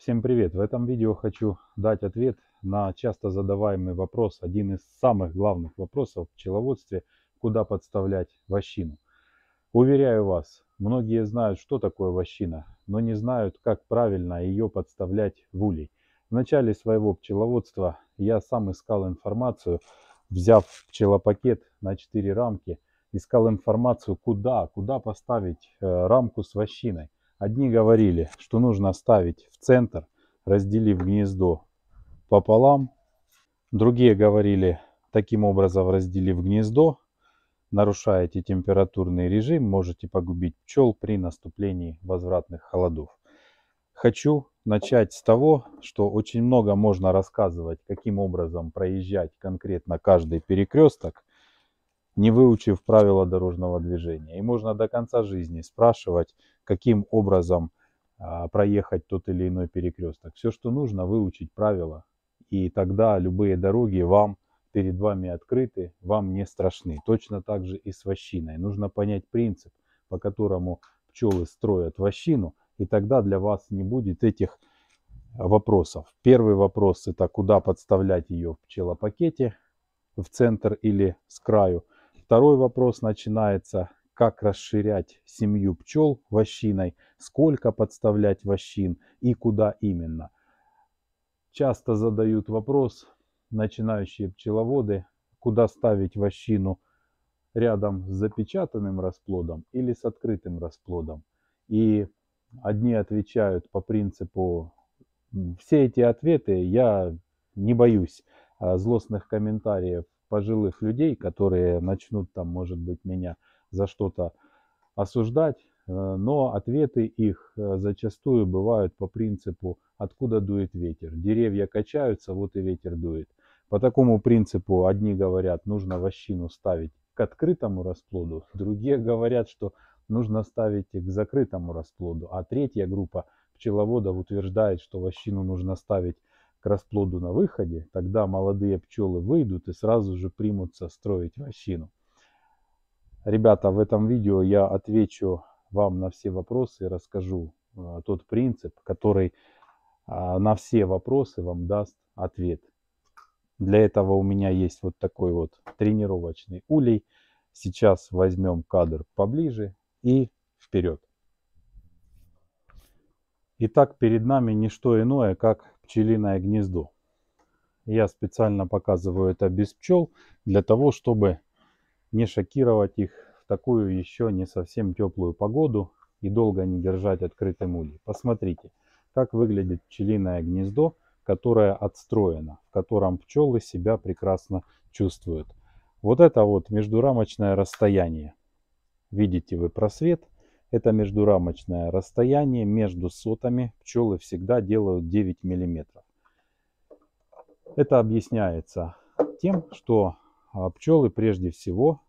Всем привет! В этом видео хочу дать ответ на часто задаваемый вопрос, один из самых главных вопросов в пчеловодстве, куда подставлять вощину. Уверяю вас, многие знают, что такое вощина, но не знают, как правильно ее подставлять в улей. В начале своего пчеловодства я сам искал информацию, взяв пчелопакет на 4 рамки, искал информацию, куда, куда поставить э, рамку с вощиной. Одни говорили, что нужно ставить в центр, разделив гнездо пополам. Другие говорили, таким образом разделив гнездо, нарушаете температурный режим, можете погубить пчел при наступлении возвратных холодов. Хочу начать с того, что очень много можно рассказывать, каким образом проезжать конкретно каждый перекресток, не выучив правила дорожного движения. И можно до конца жизни спрашивать, каким образом а, проехать тот или иной перекресток. Все, что нужно, выучить правила, и тогда любые дороги вам перед вами открыты, вам не страшны. Точно так же и с вощиной. Нужно понять принцип, по которому пчелы строят вощину, и тогда для вас не будет этих а, вопросов. Первый вопрос это куда подставлять ее в пчелопакете, в центр или с краю. Второй вопрос начинается как расширять семью пчел вощиной, сколько подставлять вощин и куда именно. Часто задают вопрос начинающие пчеловоды, куда ставить вощину рядом с запечатанным расплодом или с открытым расплодом. И одни отвечают по принципу все эти ответы я не боюсь а злостных комментариев пожилых людей, которые начнут там, может быть, меня за что-то осуждать, э, но ответы их э, зачастую бывают по принципу «откуда дует ветер?». Деревья качаются, вот и ветер дует. По такому принципу одни говорят, нужно вощину ставить к открытому расплоду, другие говорят, что нужно ставить к закрытому расплоду, а третья группа пчеловодов утверждает, что вощину нужно ставить к расплоду на выходе, тогда молодые пчелы выйдут и сразу же примутся строить вощину. Ребята, в этом видео я отвечу вам на все вопросы и расскажу э, тот принцип, который э, на все вопросы вам даст ответ. Для этого у меня есть вот такой вот тренировочный улей. Сейчас возьмем кадр поближе и вперед. Итак, перед нами не что иное, как пчелиное гнездо. Я специально показываю это без пчел, для того, чтобы не шокировать их в такую еще не совсем теплую погоду и долго не держать открытым улей. Посмотрите, как выглядит пчелиное гнездо, которое отстроено, в котором пчелы себя прекрасно чувствуют. Вот это вот междурамочное расстояние. Видите вы просвет? Это междурамочное расстояние между сотами. Пчелы всегда делают 9 миллиметров. Это объясняется тем, что а пчелы прежде всего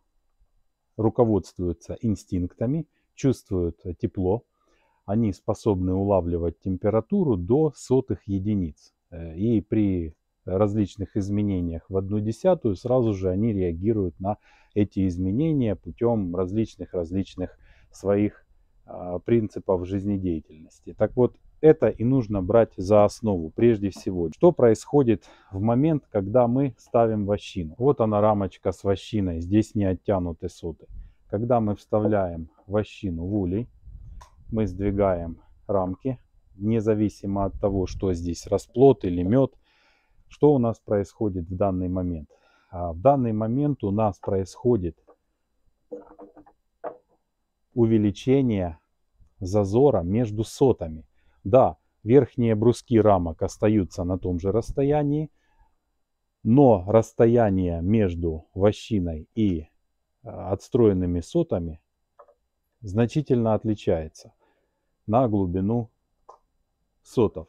руководствуются инстинктами, чувствуют тепло, они способны улавливать температуру до сотых единиц. Э, и при различных изменениях в одну десятую сразу же они реагируют на эти изменения путем различных-различных своих а, принципов жизнедеятельности. Так вот, это и нужно брать за основу прежде всего. Что происходит в момент, когда мы ставим вощину? Вот она рамочка с вощиной, здесь не оттянуты соты. Когда мы вставляем вощину в улей, мы сдвигаем рамки, независимо от того, что здесь расплод или мед. Что у нас происходит в данный момент? А в данный момент у нас происходит увеличение зазора между сотами. Да, верхние бруски рамок остаются на том же расстоянии, но расстояние между вощиной и э, отстроенными сотами значительно отличается на глубину сотов.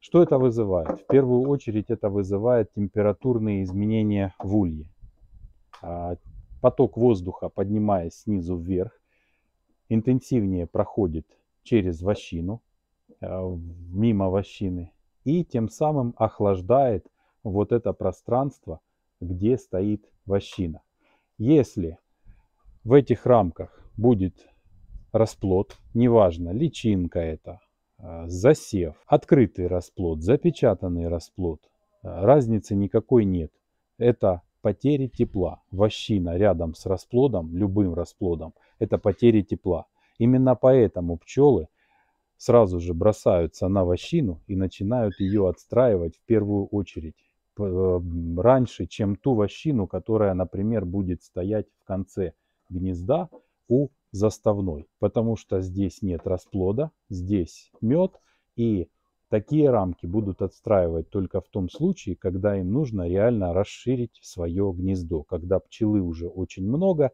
Что это вызывает? В первую очередь это вызывает температурные изменения в улье. А, поток воздуха, поднимаясь снизу вверх, интенсивнее проходит через вощину, э, мимо вощины, и тем самым охлаждает вот это пространство, где стоит вощина. Если в этих рамках будет расплод, неважно, личинка это, э, засев, открытый расплод, запечатанный расплод, э, разницы никакой нет. Это потери тепла. Вощина рядом с расплодом, любым расплодом, это потери тепла. Именно поэтому пчелы сразу же бросаются на вощину и начинают ее отстраивать в первую очередь э, раньше, чем ту вощину, которая, например, будет стоять в конце гнезда у заставной, потому что здесь нет расплода, здесь мед, и такие рамки будут отстраивать только в том случае, когда им нужно реально расширить свое гнездо, когда пчелы уже очень много,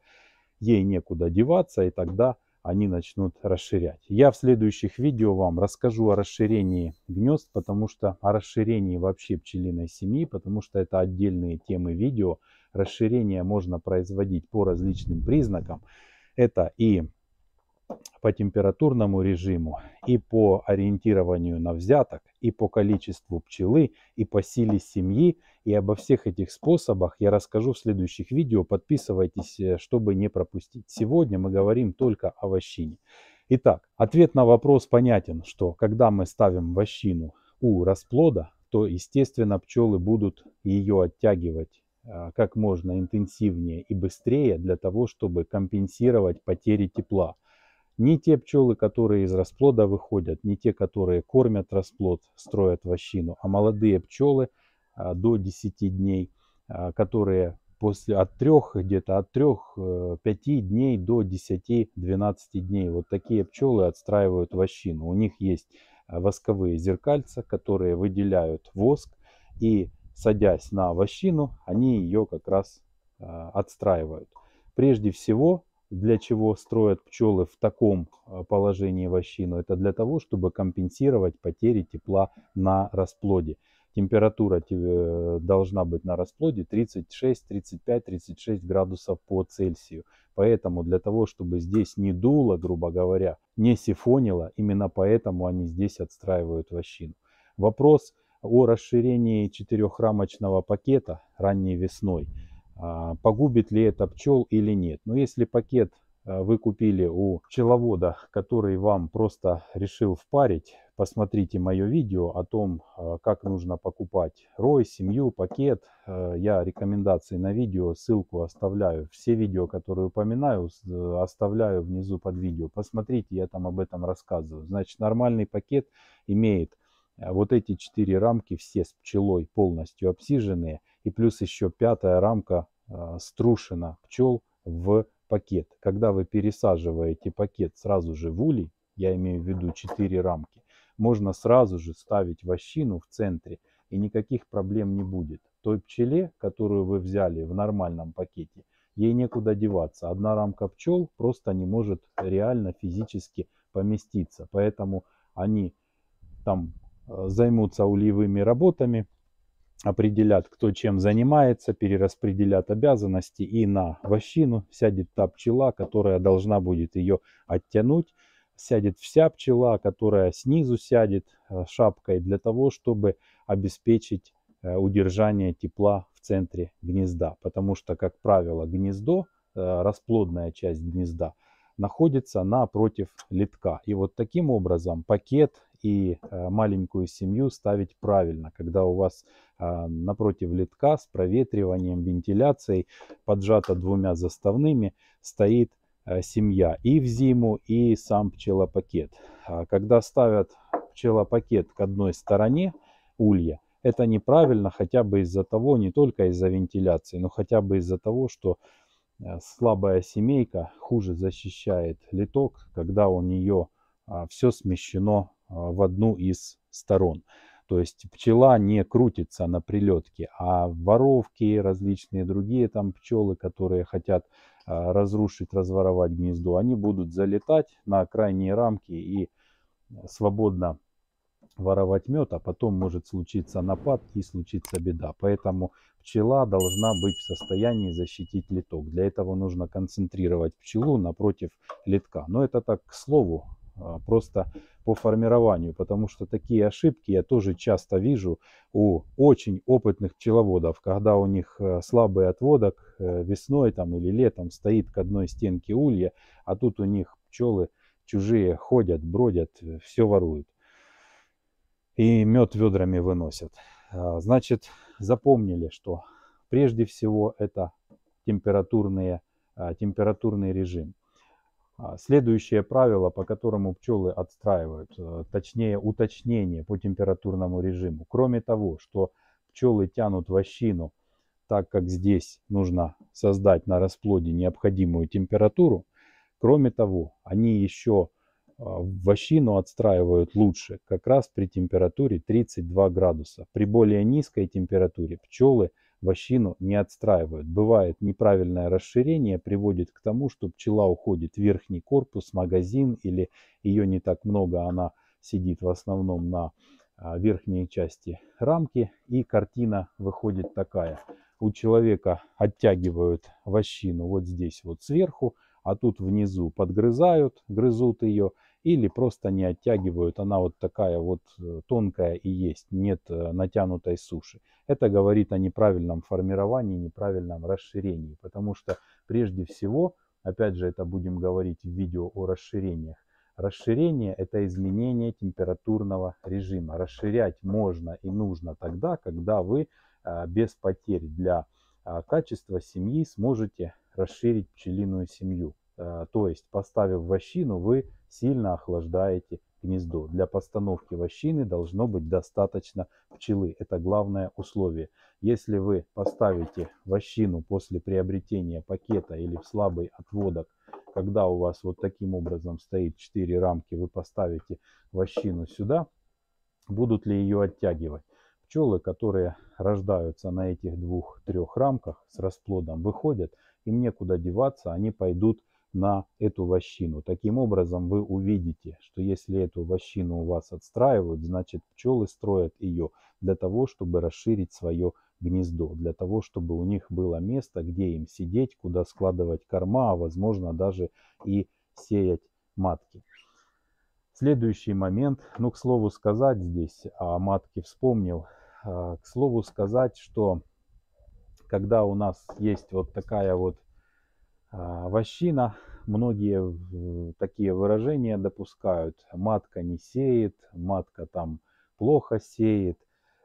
ей некуда деваться, и тогда они начнут расширять. Я в следующих видео вам расскажу о расширении гнезд, потому что о расширении вообще пчелиной семьи, потому что это отдельные темы видео. Расширение можно производить по различным признакам. Это и по температурному режиму, и по ориентированию на взяток, и по количеству пчелы, и по силе семьи. И обо всех этих способах я расскажу в следующих видео. Подписывайтесь, э, чтобы не пропустить. Сегодня мы говорим только о вощине. Итак, ответ на вопрос понятен, что когда мы ставим вощину у расплода, то, естественно, пчелы будут ее оттягивать э, как можно интенсивнее и быстрее для того, чтобы компенсировать потери тепла. Не те пчелы, которые из расплода выходят, не те, которые кормят расплод, строят вощину, а молодые пчелы а, до 10 дней, а, которые после от 3, где-то от 3-5 э, дней до 10-12 дней. Вот такие пчелы отстраивают вощину. У них есть а, восковые зеркальца, которые выделяют воск и садясь на вощину, они ее как раз отстраивают. Прежде всего для чего строят пчелы в таком э, положении вощину? Это для того, чтобы компенсировать потери тепла на расплоде. Температура э, должна быть на расплоде 36, 35, 36 градусов по Цельсию. Поэтому для того, чтобы здесь не дуло, грубо говоря, не сифонило, именно поэтому они здесь отстраивают вощину. Вопрос о расширении четырехрамочного пакета ранней весной – а, погубит ли это пчел или нет. Но если пакет а, вы купили у пчеловода, который вам просто решил впарить, посмотрите мое видео о том, а, как нужно покупать рой, семью, пакет. Я рекомендации на видео, ссылку оставляю. Все видео, которые упоминаю, оставляю внизу под видео. Посмотрите, я там об этом рассказываю. Значит, нормальный пакет имеет а вот эти четыре рамки все с пчелой полностью обсиженные. И плюс еще пятая рамка а, струшена пчел в пакет. Когда вы пересаживаете пакет сразу же в улей, я имею в виду четыре рамки, можно сразу же ставить вощину в центре и никаких проблем не будет. Той пчеле, которую вы взяли в нормальном пакете, ей некуда деваться. Одна рамка пчел просто не может реально физически поместиться. Поэтому они там Э, займутся ульевыми работами, определят, кто чем занимается, перераспределят обязанности и на вощину сядет та пчела, которая должна будет ее оттянуть, сядет вся пчела, которая снизу сядет э, шапкой для того, чтобы обеспечить э, удержание тепла в центре гнезда. Потому что, как правило, гнездо, расплодная часть гнезда, находится напротив литка. И вот таким образом пакет и э, маленькую семью ставить правильно, когда у вас а, напротив литка с проветриванием, вентиляцией, поджата двумя заставными, стоит э, семья и в зиму, и сам пчелопакет. А когда ставят пчелопакет к одной стороне улья, это неправильно хотя бы из-за того, не только из-за вентиляции, но хотя бы из-за того, что э, слабая семейка хуже защищает литок, когда у нее а, все смещено а, в одну из сторон. То есть пчела не крутится на прилетке, а воровки, различные другие там пчелы, которые хотят а, разрушить, разворовать гнездо, они будут залетать на крайние рамки и э, свободно воровать мед, а потом может случиться напад и случится беда. Поэтому пчела должна быть в состоянии защитить литок. Для этого нужно концентрировать пчелу напротив литка. Но это так к слову а, просто по формированию, потому что такие ошибки я тоже часто вижу у очень опытных пчеловодов, когда у них э, слабый отводок э, весной там, или летом стоит к одной стенке улья, а тут у них пчелы чужие ходят, бродят, э, все воруют и мед ведрами выносят. А, значит, запомнили, что прежде всего это температурные, а, температурный режим. А, следующее правило, по которому пчелы отстраивают, э, точнее уточнение по температурному режиму. Кроме того, что пчелы тянут вощину, так как здесь нужно создать на расплоде необходимую температуру, кроме того, они еще а, вощину отстраивают лучше, как раз при температуре 32 градуса. При более низкой температуре пчелы – вощину не отстраивают. Бывает неправильное расширение приводит к тому, что пчела уходит в верхний корпус, магазин или ее не так много, она сидит в основном на а, верхней части рамки и картина выходит такая. У человека оттягивают вощину вот здесь вот сверху, а тут внизу подгрызают, грызут ее или просто не оттягивают. Она вот такая вот э, тонкая и есть, нет э, натянутой суши. Это говорит о неправильном формировании, неправильном расширении, потому что прежде всего, опять же это будем говорить в видео о расширениях, Расширение – это изменение температурного режима. Расширять можно и нужно тогда, когда вы а, без потерь для а, качества семьи сможете расширить пчелиную семью. Э, то есть, поставив вощину, вы сильно охлаждаете гнездо. Для постановки вощины должно быть достаточно пчелы. Это главное условие. Если вы поставите вощину после приобретения пакета или в слабый отводок, когда у вас вот таким образом стоит 4 рамки, вы поставите вощину сюда, будут ли ее оттягивать? Пчелы, которые рождаются на этих двух-трех рамках с расплодом, выходят, им некуда деваться, они пойдут на эту вощину. Таким образом вы увидите, что если эту вощину у вас отстраивают, значит пчелы строят ее для того, чтобы расширить свое гнездо, для того, чтобы у них было место, где им сидеть, куда складывать корма, а возможно даже и сеять матки. Следующий момент, ну к слову сказать здесь, о а, матки вспомнил, а, к слову сказать, что когда у нас есть вот такая вот а, Вощина, многие такие выражения допускают. Матка не сеет, матка там плохо сеет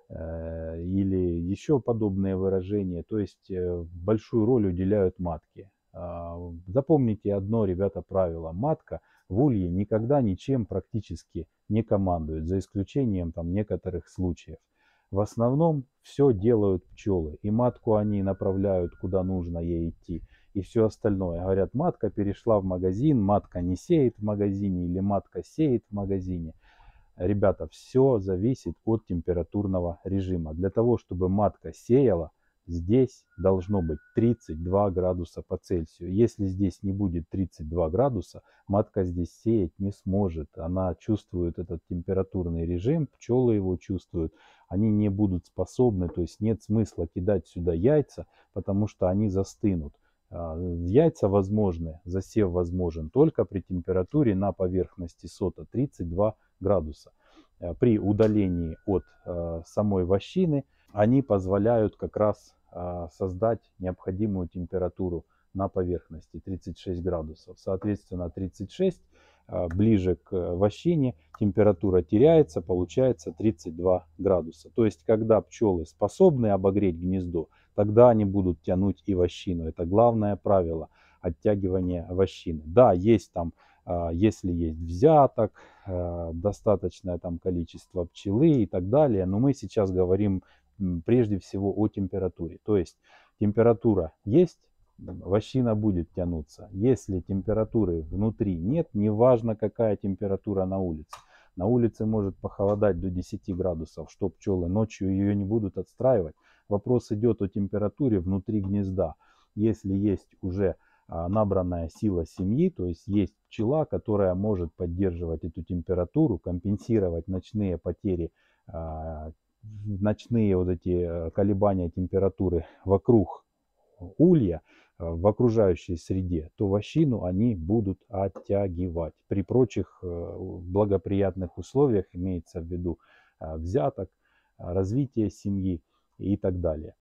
э, или еще подобные выражения. То есть э, большую роль уделяют матке. А, запомните одно, ребята, правило. Матка в улье никогда ничем практически не командует, за исключением там некоторых случаев. В основном все делают пчелы, и матку они направляют, куда нужно ей идти и все остальное. Говорят, матка перешла в магазин, матка не сеет в магазине или матка сеет в магазине. Ребята, все зависит от температурного режима. Для того, чтобы матка сеяла, здесь должно быть 32 градуса по Цельсию. Если здесь не будет 32 градуса, матка здесь сеять не сможет. Она чувствует этот температурный режим, пчелы его чувствуют. Они не будут способны, то есть нет смысла кидать сюда яйца, потому что они застынут. А, яйца возможны, засев возможен только при температуре на поверхности сота 32 градуса. Э, при удалении от э, самой вощины они позволяют как раз а, создать необходимую температуру на поверхности 36 градусов. Соответственно, 36 а, ближе к вощине температура теряется, получается 32 градуса. То есть, когда пчелы способны обогреть гнездо, тогда они будут тянуть и вощину. Это главное правило оттягивания вощины. Да, есть там, а, если есть взяток, э, достаточное там количество пчелы и так далее, но мы сейчас говорим прежде всего о температуре. То есть температура есть, вощина будет тянуться. Если температуры внутри нет, неважно какая температура на улице. На улице может похолодать до 10 градусов, что пчелы ночью ее не будут отстраивать. Вопрос идет о температуре внутри гнезда. Если есть уже а, набранная сила семьи, то есть есть пчела, которая может поддерживать эту температуру, компенсировать ночные потери, а, ночные вот эти э, колебания температуры вокруг улья, э, в окружающей среде, то вощину они будут оттягивать. При прочих э, благоприятных условиях имеется в виду взяток, развитие семьи и так далее.